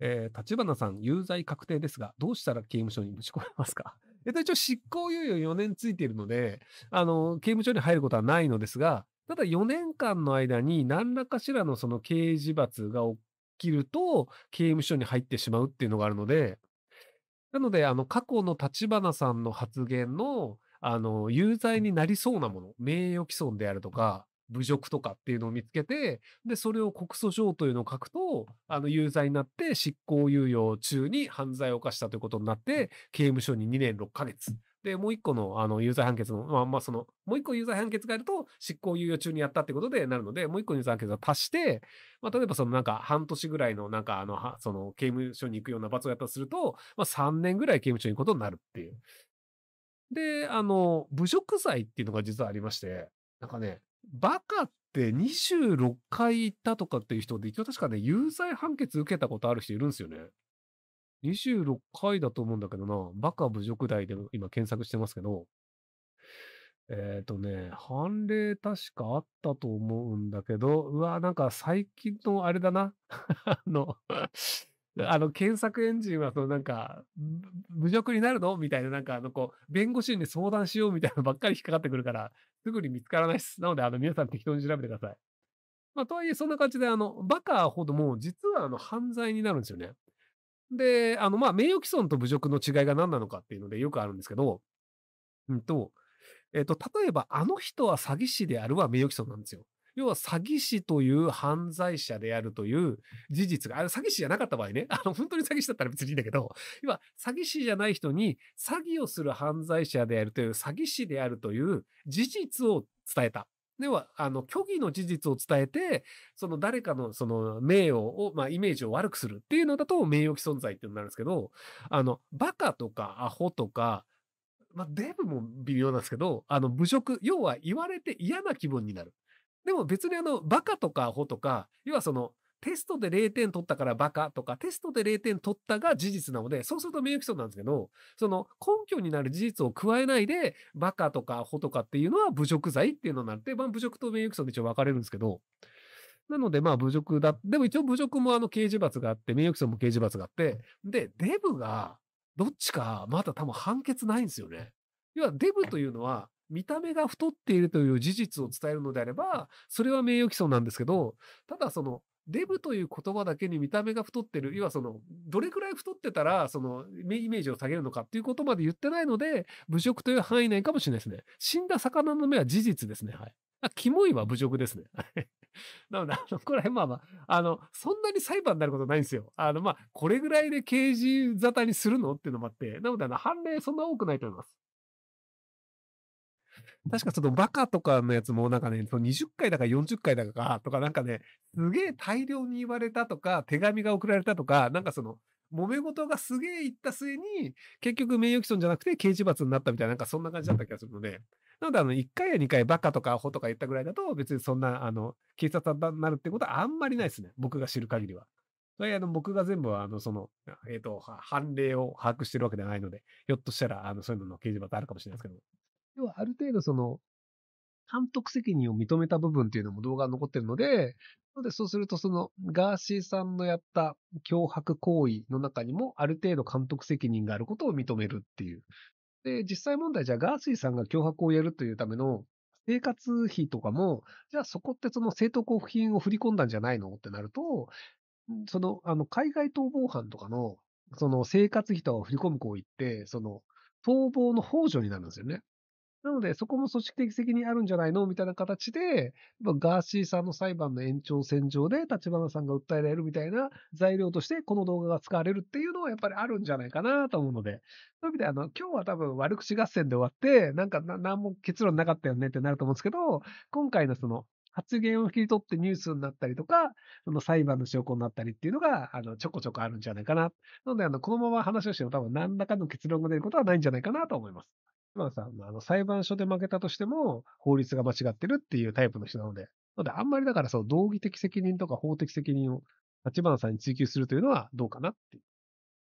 えー、立花さん、有罪確定ですが、どうしたら刑務所にぶち込めますか えっと、一応執行猶予4年ついているので、あの、刑務所に入ることはないのですが、ただ4年間の間に何らかしらのその刑事罰が起きると、刑務所に入ってしまうっていうのがあるので、なので、あの、過去の立花さんの発言の、あの、有罪になりそうなもの、名誉毀損であるとか、侮辱とかっていうのを見つけて、で、それを告訴状というのを書くと、あの、有罪になって執行猶予中に犯罪を犯したということになって、刑務所に2年6ヶ月。で、もう一個の、あの、有罪判決の、まあまあその、もう一個有罪判決があると、執行猶予中にやったってことでなるので、もう一個有罪判決を足して、まあ例えばそのなんか半年ぐらいのなんかあの、その刑務所に行くような罰をやったとすると、まあ3年ぐらい刑務所に行くことになるっていう。で、あの、侮辱罪っていうのが実はありまして、なんかね、バカって26回行ったとかっていう人で、一応確かね、有罪判決受けたことある人いるんですよね。26回だと思うんだけどな、バカ侮辱罪で今検索してますけど、えっ、ー、とね、判例確かあったと思うんだけど、うわ、なんか最近のあれだな。あのあの、検索エンジンは、そのなんか、侮辱になるのみたいな、なんか、あの、こう、弁護士に相談しようみたいなのばっかり引っかかってくるから、すぐに見つからないです。なので、あの、皆さん適当に調べてください。まあ、とはいえ、そんな感じで、あの、バカほども、実は、あの、犯罪になるんですよね。で、あの、まあ、名誉毀損と侮辱の違いが何なのかっていうので、よくあるんですけど、うんと、えっ、と、例えば、あの人は詐欺師であるは名誉毀損なんですよ。要は詐欺師という犯罪者であるという事実が、あ詐欺師じゃなかった場合ね、あの、本当に詐欺師だったら別にいいんだけど、要は詐欺師じゃない人に詐欺をする犯罪者であるという、詐欺師であるという事実を伝えた。要は、あの、虚偽の事実を伝えて、その誰かのその名誉を、まあ、イメージを悪くするっていうのだと名誉毀損罪っていうのなるんですけど、あの、バカとかアホとか、まあ、デブも微妙なんですけど、あの、侮辱、要は言われて嫌な気分になる。でも別にあの、バカとかアホとか、要はその、テストで0点取ったからバカとか、テストで0点取ったが事実なので、そうすると名誉毀損なんですけど、その根拠になる事実を加えないで、バカとかアホとかっていうのは侮辱罪っていうのになって、まあ侮辱と名誉毀損で一応分かれるんですけど、なのでまあ侮辱だ、でも一応侮辱もあの刑事罰があって、名誉毀損も刑事罰があって、で、デブが、どっちかまだ多分判決ないんですよね。要はデブというのは、見た目が太っているという事実を伝えるのであれば、それは名誉毀損なんですけど、ただその、デブという言葉だけに見た目が太ってる、要はその、どれくらい太ってたら、その、イメージを下げるのかっていうことまで言ってないので、侮辱という範囲内かもしれないですね。死んだ魚の目は事実ですね。はい。あ、キモいは侮辱ですね。なので、あの、これ、まあまあ、あの、そんなに裁判になることないんですよ。あの、まあ、これぐらいで刑事沙汰にするのっていうのもあって、なので、あの、判例そんな多くないと思います。確かそのバカとかのやつもなんかね、その20回だか40回だかとかなんかね、すげえ大量に言われたとか、手紙が送られたとか、なんかその、揉め事がすげえいった末に、結局名誉毀損じゃなくて刑事罰になったみたいな、なんかそんな感じだった気がするので、なのであの、1回や2回バカとかアホとか言ったぐらいだと、別にそんな、あの、警察になるってことはあんまりないですね。僕が知る限りは。それあの、僕が全部あの、その、えっ、ー、と、判例を把握してるわけではないので、ひょっとしたら、あの、そういうのの刑事罰あるかもしれないですけど。要はある程度その、監督責任を認めた部分っていうのも動画に残ってるので、のでそうするとそのガーシーさんのやった脅迫行為の中にもある程度監督責任があることを認めるっていう。で、実際問題じゃあガーシーさんが脅迫をやるというための生活費とかも、じゃあそこってその正当交付金を振り込んだんじゃないのってなると、その、あの、海外逃亡犯とかの、その生活費とかを振り込む行為って、その、逃亡の幇助になるんですよね。なので、そこも組織的責任あるんじゃないのみたいな形で、ガーシーさんの裁判の延長線上で立花さんが訴えられるみたいな材料として、この動画が使われるっていうのはやっぱりあるんじゃないかなと思うので、そういう意味で、あの、今日は多分悪口合戦で終わって、なんか何も結論なかったよねってなると思うんですけど、今回のその、発言を切り取ってニュースになったりとか、その裁判の証拠になったりっていうのが、あの、ちょこちょこあるんじゃないかな。なので、あの、このまま話をしても多分何らかの結論が出ることはないんじゃないかなと思います。さ、あの裁判所で負けたとしても、法律が間違ってるっていうタイプの人なので、なので、あんまりだから、その道義的責任とか法的責任を立花さんに追及するというのはどうかなっていう。